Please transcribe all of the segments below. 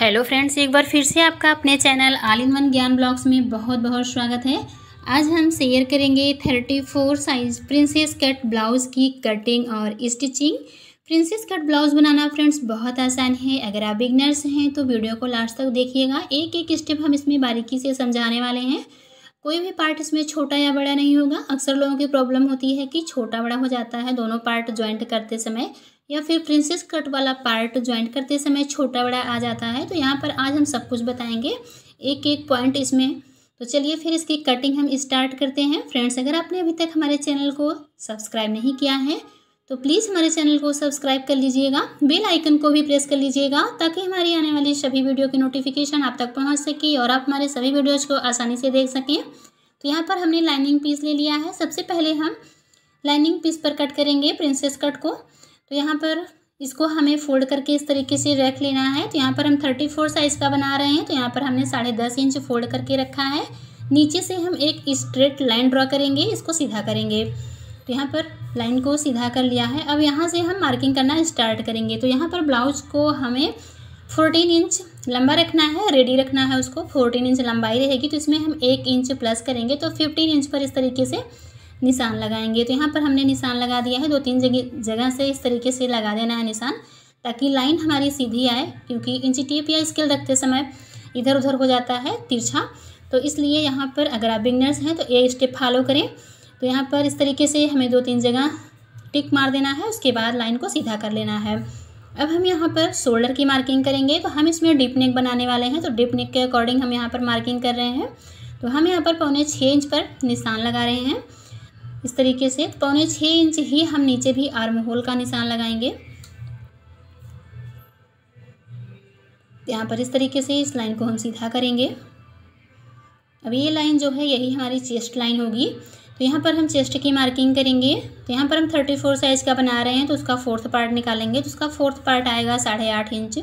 hello friends एक बार फिर से आपका अपने channel all in one Gyan blogs में बहुत बहुत स्वागत है आज हम शेयर करेंगे thirty four size princess cut blouse की कटिंग और स्टिचिंग प्रिंसेस कट ब्लाउज़ बनाना फ्रेंड्स बहुत आसान है अगर आप बिगनर्स हैं तो वीडियो को लास्ट तक देखिएगा एक एक स्टेप हम इसमें बारीकी से समझाने वाले हैं कोई भी पार्ट इसमें छोटा या बड़ा नहीं होगा अक्सर लोगों की प्रॉब्लम होती है कि छोटा बड़ा हो जाता है दोनों पार्ट ज्वाइंट करते समय या फिर प्रिंसेस कट वाला पार्ट ज्वाइन करते समय छोटा बड़ा आ जाता है तो यहाँ पर आज हम सब कुछ बताएंगे एक एक पॉइंट इसमें तो चलिए फिर इसकी कटिंग हम स्टार्ट करते हैं फ्रेंड्स अगर आपने अभी तक हमारे चैनल को सब्सक्राइब नहीं किया है तो प्लीज़ हमारे चैनल को सब्सक्राइब कर लीजिएगा बेल आइकन को भी प्रेस कर लीजिएगा ताकि हमारी आने वाली सभी वीडियो की नोटिफिकेशन आप तक पहुंच सके और आप हमारे सभी वीडियोज़ को आसानी से देख सकें तो यहाँ पर हमने लाइनिंग पीस ले लिया है सबसे पहले हम लाइनिंग पीस पर कट करेंगे प्रिंसेस कट को तो यहाँ पर इसको हमें फोल्ड करके इस तरीके से रख लेना है तो यहाँ पर हम थर्टी फोर साइज़ का बना रहे हैं तो यहाँ पर हमने साढ़े दस इंच फोल्ड करके रखा है नीचे से हम एक स्ट्रेट लाइन ड्रॉ करेंगे इसको सीधा करेंगे तो यहाँ पर लाइन को सीधा कर लिया है अब यहाँ से हम मार्किंग करना स्टार्ट करेंगे तो यहाँ पर ब्लाउज को हमें फोर्टीन इंच लंबा रखना है रेडी रखना है उसको फोर्टीन इंच लंबाई रहेगी तो इसमें हम एक इंच प्लस करेंगे तो फिफ्टीन इंच पर इस तरीके से निशान लगाएंगे तो यहाँ पर हमने निशान लगा दिया है दो तीन जगह जगह से इस तरीके से लगा देना है निशान ताकि लाइन हमारी सीधी आए क्योंकि इंची टेप या स्केल रखते समय इधर उधर हो जाता है तिरछा तो इसलिए यहाँ पर अगर आप बिगनर्स हैं तो ये स्टेप फॉलो करें तो यहाँ पर इस तरीके से हमें दो तीन जगह टिक मार देना है उसके बाद लाइन को सीधा कर लेना है अब हम यहाँ पर शोल्डर की मार्किंग करेंगे तो हम इसमें डिप नेक बनाने वाले हैं तो डिप नेक के अकॉर्डिंग हम यहाँ पर मार्किंग कर रहे हैं तो हम यहाँ पर पौने छः इंच पर निशान लगा रहे हैं इस तरीके से तो पौने छः इंच ही हम नीचे भी आर्म होल का निशान लगाएंगे यहाँ पर इस तरीके से इस लाइन को हम सीधा करेंगे अब ये लाइन जो है यही हमारी चेस्ट लाइन होगी तो यहाँ पर हम चेस्ट की मार्किंग करेंगे तो यहाँ पर हम थर्टी फोर साइज़ का बना रहे हैं तो उसका फोर्थ पार्ट निकालेंगे तो उसका फोर्थ पार्ट आएगा साढ़े आठ इंच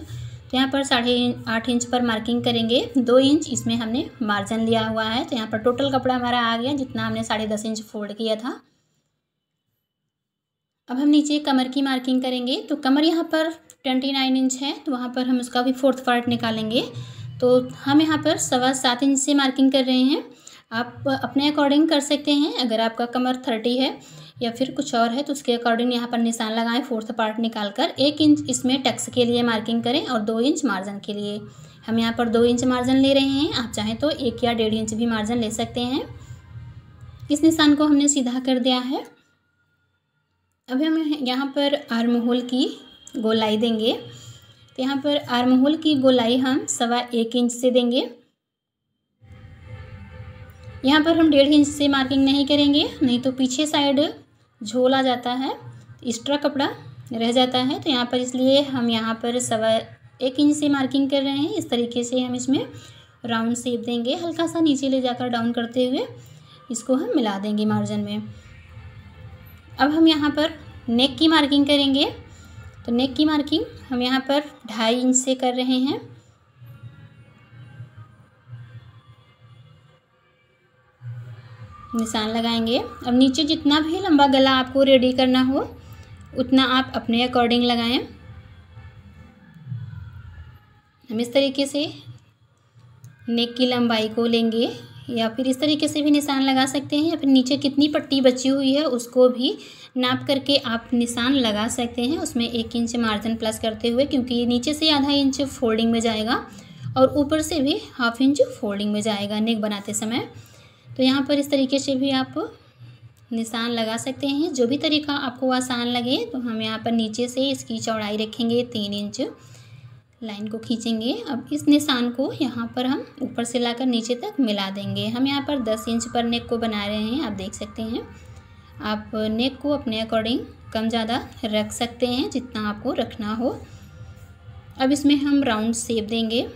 तो यहाँ पर साढ़े आठ इंच पर मार्किंग करेंगे दो इंच इसमें हमने मार्जिन लिया हुआ है तो यहाँ पर टोटल कपड़ा हमारा आ गया जितना हमने साढ़े दस इंच फोल्ड किया था अब हम नीचे कमर की मार्किंग करेंगे तो कमर यहाँ पर ट्वेंटी नाइन इंच है तो वहाँ पर हम उसका भी फोर्थ पार्ट निकालेंगे तो हम यहाँ पर सवा सात इंच से मार्किंग कर रहे हैं आप अपने अकॉर्डिंग कर सकते हैं अगर आपका कमर थर्टी है या फिर कुछ और है तो उसके अकॉर्डिंग यहाँ पर निशान लगाएं फोर्थ पार्ट निकाल कर एक इंच इसमें टक्स के लिए मार्किंग करें और दो इंच मार्जिन के लिए हम यहाँ पर दो इंच मार्जिन ले रहे हैं आप चाहें तो एक या डेढ़ इंच भी मार्जिन ले सकते हैं इस निशान को हमने सीधा कर दिया है अभी हम यहाँ पर आर्म होल की गोलाई देंगे तो यहाँ पर आर्म होल की गोलाई हम सवा एक इंच से देंगे यहाँ पर हम डेढ़ इंच से मार्किंग नहीं करेंगे नहीं तो पीछे साइड झोल आ जाता है एक्स्ट्रा कपड़ा रह जाता है तो यहाँ पर इसलिए हम यहाँ पर सवा एक इंच से मार्किंग कर रहे हैं इस तरीके से हम इसमें राउंड शेप देंगे हल्का सा नीचे ले जाकर डाउन करते हुए इसको हम मिला देंगे मार्जिन में अब हम यहाँ पर नेक की मार्किंग करेंगे तो नेक की मार्किंग हम यहाँ पर ढाई इंच से कर रहे हैं निशान लगाएंगे अब नीचे जितना भी लंबा गला आपको रेडी करना हो उतना आप अपने अकॉर्डिंग लगाएं हम इस तरीके से नेक की लंबाई को लेंगे या फिर इस तरीके से भी निशान लगा सकते हैं या फिर नीचे कितनी पट्टी बची हुई है उसको भी नाप करके आप निशान लगा सकते हैं उसमें एक इंच मार्जिन प्लस करते हुए क्योंकि ये नीचे से आधा इंच फोल्डिंग में जाएगा और ऊपर से भी हाफ इंच फोल्डिंग में जाएगा नेक बनाते समय तो यहाँ पर इस तरीके से भी आप निशान लगा सकते हैं जो भी तरीका आपको आसान लगे तो हम यहाँ पर नीचे से इसकी चौड़ाई रखेंगे तीन इंच लाइन को खींचेंगे अब इस निशान को यहाँ पर हम ऊपर से लाकर नीचे तक मिला देंगे हम यहाँ पर दस इंच पर नेक को बना रहे हैं आप देख सकते हैं आप नेक को अपने अकॉर्डिंग कम ज़्यादा रख सकते हैं जितना आपको रखना हो अब इसमें हम राउंड शेप देंगे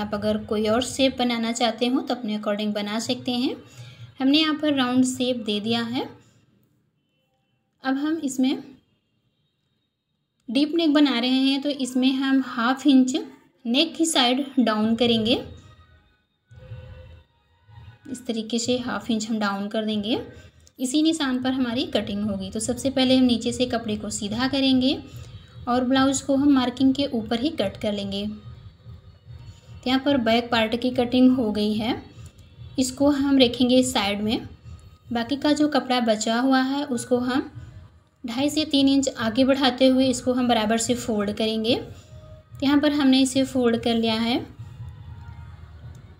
आप अगर कोई और शेप बनाना चाहते हो तो अपने अकॉर्डिंग बना सकते हैं हमने यहाँ पर राउंड शेप दे दिया है अब हम इसमें डीप नेक बना रहे हैं तो इसमें हम हाफ इंच नेक की साइड डाउन करेंगे इस तरीके से हाफ इंच हम डाउन कर देंगे इसी निशान पर हमारी कटिंग होगी तो सबसे पहले हम नीचे से कपड़े को सीधा करेंगे और ब्लाउज़ को हम मार्किंग के ऊपर ही कट कर लेंगे तो यहाँ पर बैक पार्ट की कटिंग हो गई है इसको हम रखेंगे इस साइड में बाकी का जो कपड़ा बचा हुआ है उसको हम ढाई से तीन इंच आगे बढ़ाते हुए इसको हम बराबर से फोल्ड करेंगे यहाँ पर हमने इसे फोल्ड कर लिया है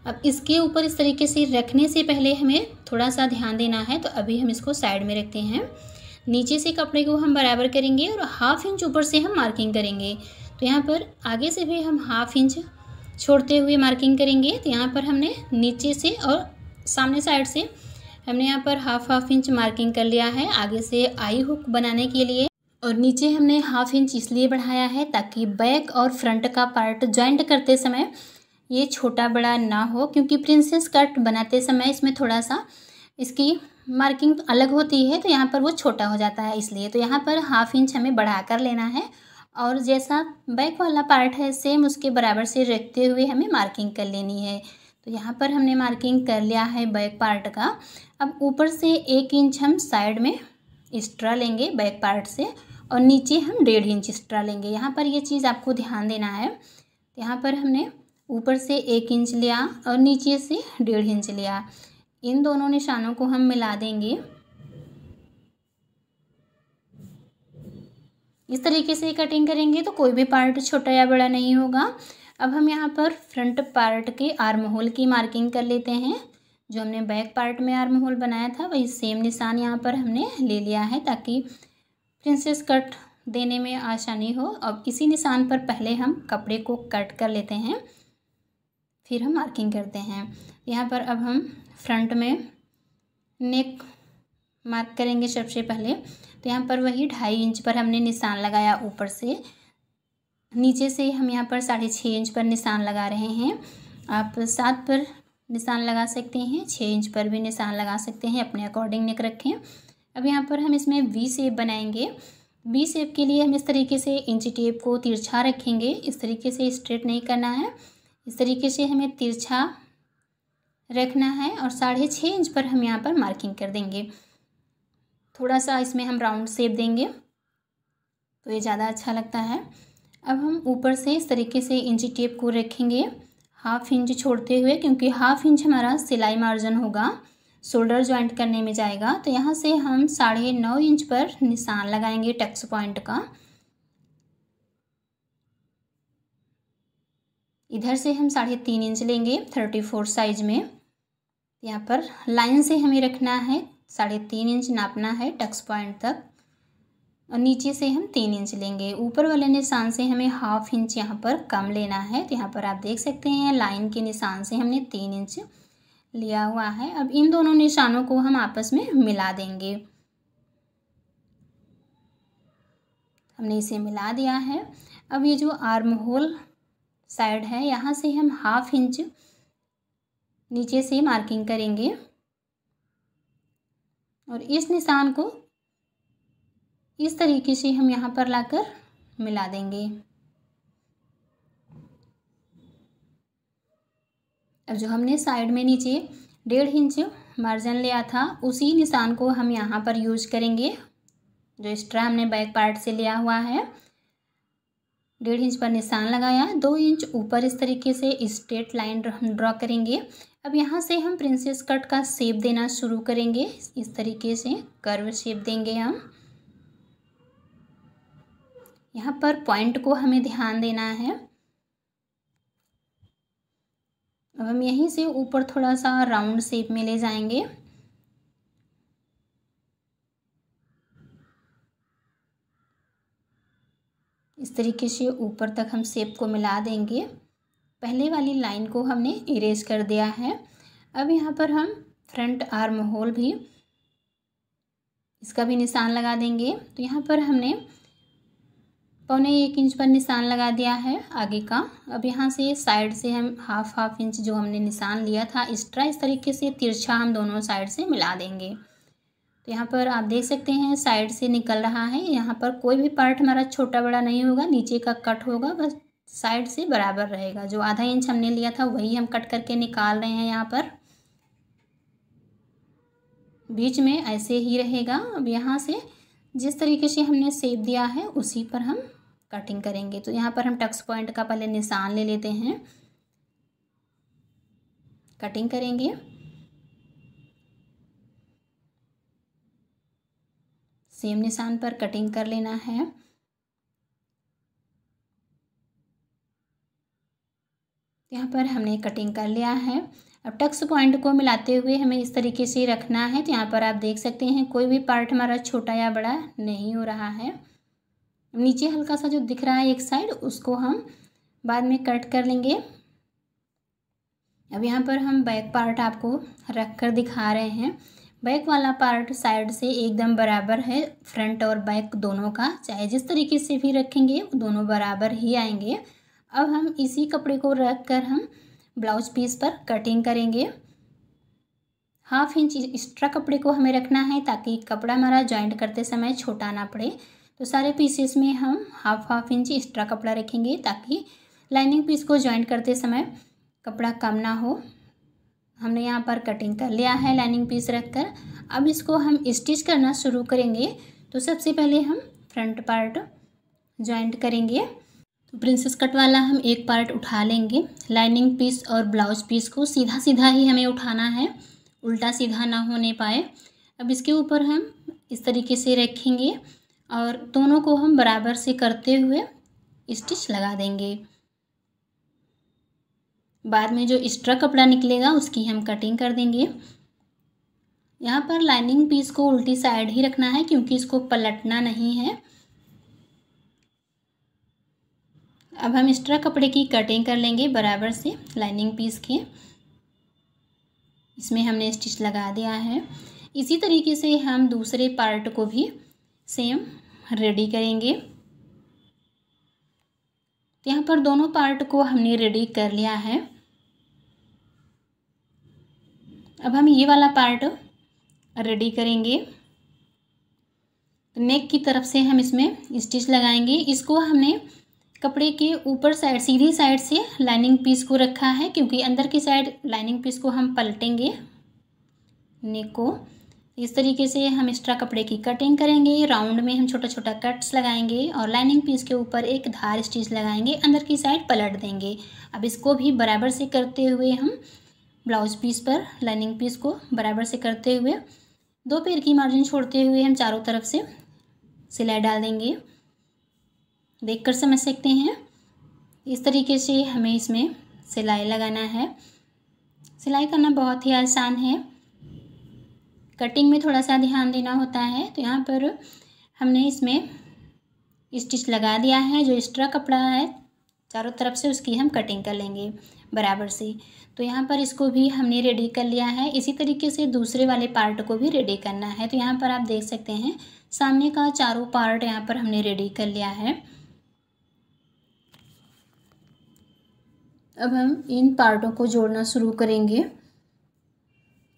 अब इसके ऊपर इस तरीके से रखने से पहले हमें थोड़ा सा ध्यान देना है तो अभी हम इसको साइड में रखते हैं नीचे से कपड़े को हम बराबर करेंगे और हाफ इंच ऊपर से हम मार्किंग करेंगे तो यहाँ पर आगे से भी हम हाफ इंच छोड़ते हुए मार्किंग करेंगे तो यहाँ पर हमने नीचे से और सामने साइड से हमने यहाँ पर हाफ हाफ इंच मार्किंग कर लिया है आगे से आई हुक बनाने के लिए और नीचे हमने हाफ इंच इसलिए बढ़ाया है ताकि बैक और फ्रंट का पार्ट ज्वाइंट करते समय ये छोटा बड़ा ना हो क्योंकि प्रिंसेस कट बनाते समय इसमें थोड़ा सा इसकी मार्किंग अलग होती है तो यहाँ पर वो छोटा हो जाता है इसलिए तो यहाँ पर हाफ इंच हमें बढ़ा कर लेना है और जैसा बैक वाला पार्ट है सेम उसके बराबर से रखते हुए हमें मार्किंग कर लेनी है तो यहाँ पर हमने मार्किंग कर लिया है बैक पार्ट का अब ऊपर से एक इंच हम साइड में एक्स्ट्रा लेंगे बैक पार्ट से और नीचे हम डेढ़ इंच एक्स्ट्रा लेंगे यहाँ पर ये चीज़ आपको ध्यान देना है यहाँ पर हमने ऊपर से एक इंच लिया और नीचे से डेढ़ इंच लिया इन दोनों निशानों को हम मिला देंगे इस तरीके से कटिंग करेंगे तो कोई भी पार्ट छोटा या बड़ा नहीं होगा अब हम यहाँ पर फ्रंट पार्ट के आर्म होल की मार्किंग कर लेते हैं जो हमने बैक पार्ट में आर्म होल बनाया था वही सेम निशान यहाँ पर हमने ले लिया है ताकि प्रिंसेस कट देने में आसानी हो अब इसी निशान पर पहले हम कपड़े को कट कर लेते हैं फिर हम मार्किंग करते हैं यहाँ पर अब हम फ्रंट में नेक मार्क करेंगे सबसे पहले तो यहाँ पर वही ढाई इंच पर हमने निशान लगाया ऊपर से नीचे से हम यहाँ पर साढ़े छः इंच पर निशान लगा रहे हैं आप सात पर निशान लगा सकते हैं छः इंच पर भी निशान लगा सकते हैं अपने अकॉर्डिंग निक रखें अब यहाँ पर हम इसमें वी सेप बनाएंगे वी सेप के लिए हम इस तरीके से इंची टेप को तिरछा रखेंगे इस तरीके से स्ट्रेट नहीं करना है इस तरीके से हमें तिरछा रखना है और साढ़े छः इंच पर हम यहाँ पर मार्किंग कर देंगे थोड़ा सा इसमें हम राउंड शेप देंगे तो ये ज़्यादा अच्छा लगता है अब हम ऊपर से इस तरीके से इंची टेप को रखेंगे हाफ इंच छोड़ते हुए क्योंकि हाफ इंच हमारा सिलाई मार्जिन होगा शोल्डर ज्वाइंट करने में जाएगा तो यहाँ से हम साढ़े नौ इंच पर निशान लगाएंगे टक्स पॉइंट का इधर से हम साढ़े तीन इंच लेंगे थर्टी फोर साइज में यहाँ पर लाइन से हमें रखना है साढ़े तीन इंच नापना है टक्स पॉइंट तक और नीचे से हम तीन इंच लेंगे ऊपर वाले निशान से हमें हाफ इंच यहाँ पर कम लेना है तो यहाँ पर आप देख सकते हैं लाइन के निशान से हमने तीन इंच लिया हुआ है अब इन दोनों निशानों को हम आपस में मिला देंगे हमने इसे मिला दिया है अब ये जो आर्म होल साइड है यहाँ से हम हाफ इंच नीचे से मार्किंग करेंगे और इस निशान को इस तरीके से हम यहाँ पर लाकर मिला देंगे अब जो हमने साइड में नीचे डेढ़ इंच मार्जिन लिया था उसी निशान को हम यहाँ पर यूज करेंगे जो स्ट्रा हमने बैक पार्ट से लिया हुआ है डेढ़ इंच पर निशान लगाया दो इंच ऊपर इस तरीके से स्ट्रेट लाइन ड्रॉ करेंगे अब यहाँ से हम प्रिंसेस कट का शेप देना शुरू करेंगे इस तरीके से कर्व शेप देंगे हम यहाँ पर पॉइंट को हमें ध्यान देना है अब हम यहीं से ऊपर थोड़ा सा राउंड शेप में ले जाएंगे इस तरीके से ऊपर तक हम सेप को मिला देंगे पहले वाली लाइन को हमने इरेज कर दिया है अब यहाँ पर हम फ्रंट आर्म होल भी इसका भी निशान लगा देंगे तो यहाँ पर हमने पौने एक इंच पर निशान लगा दिया है आगे का अब यहाँ से साइड से हम हाफ हाफ इंच जो हमने निशान लिया था एक्स्ट्रा इस तरीके से तिरछा हम दोनों साइड से मिला देंगे तो यहाँ पर आप देख सकते हैं साइड से निकल रहा है यहाँ पर कोई भी पार्ट हमारा छोटा बड़ा नहीं होगा नीचे का कट होगा बस साइड से बराबर रहेगा जो आधा इंच हमने लिया था वही हम कट करके निकाल रहे हैं यहाँ पर बीच में ऐसे ही रहेगा अब यहाँ से जिस तरीके से हमने सेब दिया है उसी पर हम कटिंग करेंगे तो यहाँ पर हम टक्स पॉइंट का पहले निशान ले लेते हैं कटिंग करेंगे सेम निशान पर कटिंग कर लेना है यहाँ पर हमने कटिंग कर लिया है अब टक्स पॉइंट को मिलाते हुए हमें इस तरीके से रखना है तो यहाँ पर आप देख सकते हैं कोई भी पार्ट हमारा छोटा या बड़ा नहीं हो रहा है नीचे हल्का सा जो दिख रहा है एक साइड उसको हम बाद में कट कर लेंगे अब यहाँ पर हम बैक पार्ट आपको रख कर दिखा रहे हैं बैक वाला पार्ट साइड से एकदम बराबर है फ्रंट और बैक दोनों का चाहे जिस तरीके से भी रखेंगे दोनों बराबर ही आएंगे अब हम इसी कपड़े को रख कर हम ब्लाउज पीस पर कटिंग करेंगे हाफ इंच एक्स्ट्रा कपड़े को हमें रखना है ताकि कपड़ा हमारा जॉइंट करते समय छोटा ना पड़े तो सारे पीसेस में हम हाफ हाफ इंच एक्स्ट्रा कपड़ा रखेंगे ताकि लाइनिंग पीस को जॉइंट करते समय कपड़ा कम ना हो हमने यहाँ पर कटिंग कर लिया है लाइनिंग पीस रखकर अब इसको हम स्टिच करना शुरू करेंगे तो सबसे पहले हम फ्रंट पार्ट जॉइंट करेंगे तो प्रिंसेस कट वाला हम एक पार्ट उठा लेंगे लाइनिंग पीस और ब्लाउज पीस को सीधा सीधा ही हमें उठाना है उल्टा सीधा ना होने पाए अब इसके ऊपर हम इस तरीके से रखेंगे और दोनों को हम बराबर से करते हुए स्टिच लगा देंगे बाद में जो एक्स्ट्रा कपड़ा निकलेगा उसकी हम कटिंग कर देंगे यहाँ पर लाइनिंग पीस को उल्टी साइड ही रखना है क्योंकि इसको पलटना नहीं है अब हम एक्स्ट्रा कपड़े की कटिंग कर लेंगे बराबर से लाइनिंग पीस के इसमें हमने स्टिच लगा दिया है इसी तरीके से हम दूसरे पार्ट को भी सेम रेडी करेंगे तो यहाँ पर दोनों पार्ट को हमने रेडी कर लिया है अब हम ये वाला पार्ट रेडी करेंगे तो नेक की तरफ से हम इसमें स्टिच लगाएंगे इसको हमने कपड़े के ऊपर साइड सीधी साइड से लाइनिंग पीस को रखा है क्योंकि अंदर की साइड लाइनिंग पीस को हम पलटेंगे नेक को इस तरीके से हम एक्स्ट्रा कपड़े की कटिंग करेंगे राउंड में हम छोटा छोटा कट्स लगाएंगे और लाइनिंग पीस के ऊपर एक धार स्टिच लगाएंगे अंदर की साइड पलट देंगे अब इसको भी बराबर से करते हुए हम ब्लाउज पीस पर लाइनिंग पीस को बराबर से करते हुए दो पैर की मार्जिन छोड़ते हुए हम चारों तरफ से सिलाई डाल देंगे देखकर समझ सकते हैं इस तरीके से हमें इसमें सिलाई लगाना है सिलाई करना बहुत ही आसान है कटिंग में थोड़ा सा ध्यान देना होता है तो यहाँ पर हमने इसमें स्टिच इस लगा दिया है जो एक्स्ट्रा कपड़ा है चारों तरफ से उसकी हम कटिंग कर लेंगे बराबर से तो यहाँ पर इसको भी हमने रेडी कर लिया है इसी तरीके से दूसरे वाले पार्ट को भी रेडी करना है तो यहाँ पर आप देख सकते हैं सामने का चारों पार्ट यहाँ पर हमने रेडी कर लिया है अब हम इन पार्टों को जोड़ना शुरू करेंगे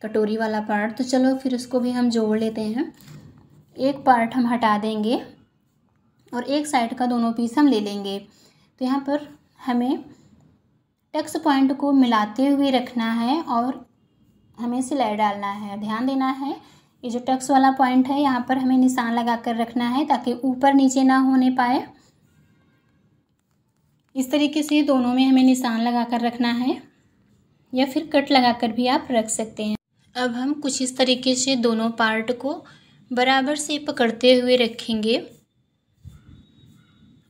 कटोरी वाला पार्ट तो चलो फिर उसको भी हम जोड़ लेते हैं एक पार्ट हम हटा देंगे और एक साइड का दोनों पीस हम ले लेंगे तो यहाँ पर हमें टक्स पॉइंट को मिलाते हुए रखना है और हमें सिलाई डालना है ध्यान देना है ये जो टक्स वाला पॉइंट है यहाँ पर हमें निशान लगा कर रखना है ताकि ऊपर नीचे ना होने पाए इस तरीके से दोनों में हमें निशान लगा कर रखना है या फिर कट लगा कर भी आप रख सकते हैं अब हम कुछ इस तरीके से दोनों पार्ट को बराबर से पकड़ते हुए रखेंगे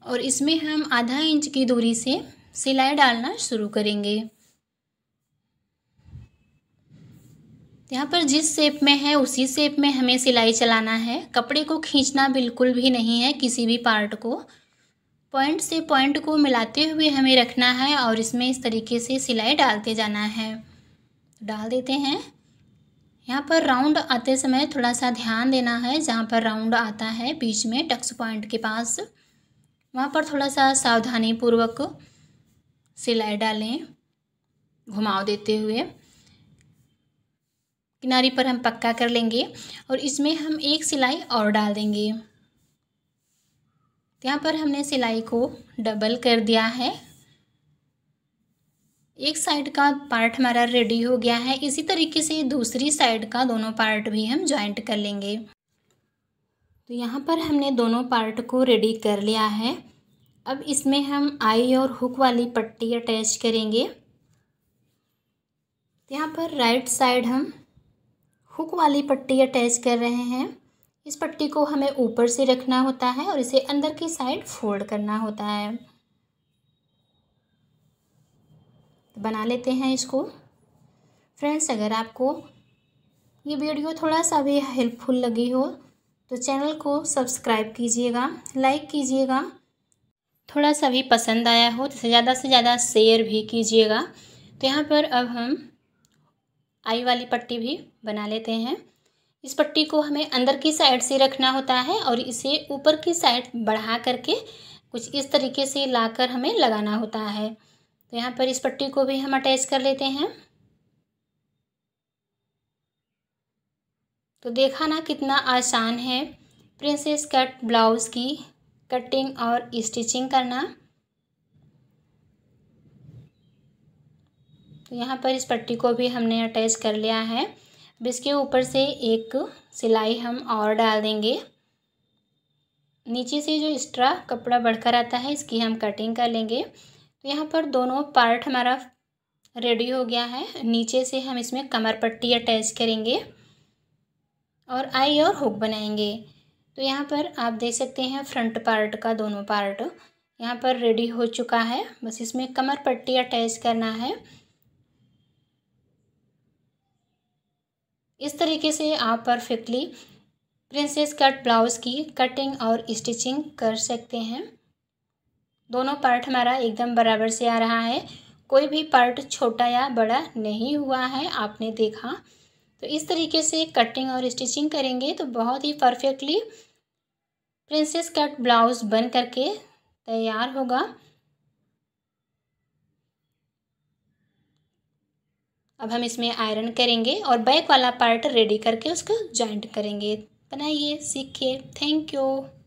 और इसमें हम आधा इंच की दूरी से सिलाई डालना शुरू करेंगे यहाँ पर जिस शेप में है उसी शेप में हमें सिलाई चलाना है कपड़े को खींचना बिल्कुल भी नहीं है किसी भी पार्ट को पॉइंट से पॉइंट को मिलाते हुए हमें रखना है और इसमें इस तरीके से सिलाई डालते जाना है डाल देते हैं यहाँ पर राउंड आते समय थोड़ा सा ध्यान देना है जहाँ पर राउंड आता है बीच में टक्स पॉइंट के पास वहाँ पर थोड़ा सा सावधानी पूर्वक सिलाई डालें घुमाव देते हुए किनारी पर हम पक्का कर लेंगे और इसमें हम एक सिलाई और डाल देंगे यहाँ पर हमने सिलाई को डबल कर दिया है एक साइड का पार्ट हमारा रेडी हो गया है इसी तरीके से दूसरी साइड का दोनों पार्ट भी हम ज्वाइंट कर लेंगे तो यहाँ पर हमने दोनों पार्ट को रेडी कर लिया है अब इसमें हम आई और हुक वाली पट्टी अटैच करेंगे तो यहाँ पर राइट साइड हम हुक वाली पट्टी अटैच कर रहे हैं इस पट्टी को हमें ऊपर से रखना होता है और इसे अंदर की साइड फोल्ड करना होता है तो बना लेते हैं इसको फ्रेंड्स अगर आपको ये वीडियो थोड़ा सा भी हेल्पफुल लगी हो तो चैनल को सब्सक्राइब कीजिएगा लाइक कीजिएगा थोड़ा सा भी पसंद आया हो तो ज़्यादा से ज़्यादा शेयर भी कीजिएगा तो यहाँ पर अब हम आई वाली पट्टी भी बना लेते हैं इस पट्टी को हमें अंदर की साइड से रखना होता है और इसे ऊपर की साइड बढ़ा करके कुछ इस तरीके से लाकर हमें लगाना होता है तो यहाँ पर इस पट्टी को भी हम अटैच कर लेते हैं तो देखा ना कितना आसान है प्रिंसेस कट ब्लाउज़ की कटिंग और स्टिचिंग करना तो यहाँ पर इस पट्टी को भी हमने अटैच कर लिया है अब इसके ऊपर से एक सिलाई हम और डाल देंगे नीचे से जो एक्स्ट्रा कपड़ा बढ़कर आता है इसकी हम कटिंग कर लेंगे तो यहाँ पर दोनों पार्ट हमारा रेडी हो गया है नीचे से हम इसमें कमर पट्टी अटैच करेंगे और आई और हुक बनाएंगे तो यहाँ पर आप देख सकते हैं फ्रंट पार्ट का दोनों पार्ट यहाँ पर रेडी हो चुका है बस इसमें कमर पट्टी अटैच करना है इस तरीके से आप परफेक्टली प्रिंसेस कट ब्लाउज़ की कटिंग और स्टिचिंग कर सकते हैं दोनों पार्ट हमारा एकदम बराबर से आ रहा है कोई भी पार्ट छोटा या बड़ा नहीं हुआ है आपने देखा तो इस तरीके से कटिंग और स्टिचिंग करेंगे तो बहुत ही परफेक्टली प्रिंसेस कट ब्लाउज़ बन करके तैयार होगा अब हम इसमें आयरन करेंगे और बैक वाला पार्ट रेडी करके उसको जॉइंट करेंगे बनाइए सीखिए थैंक यू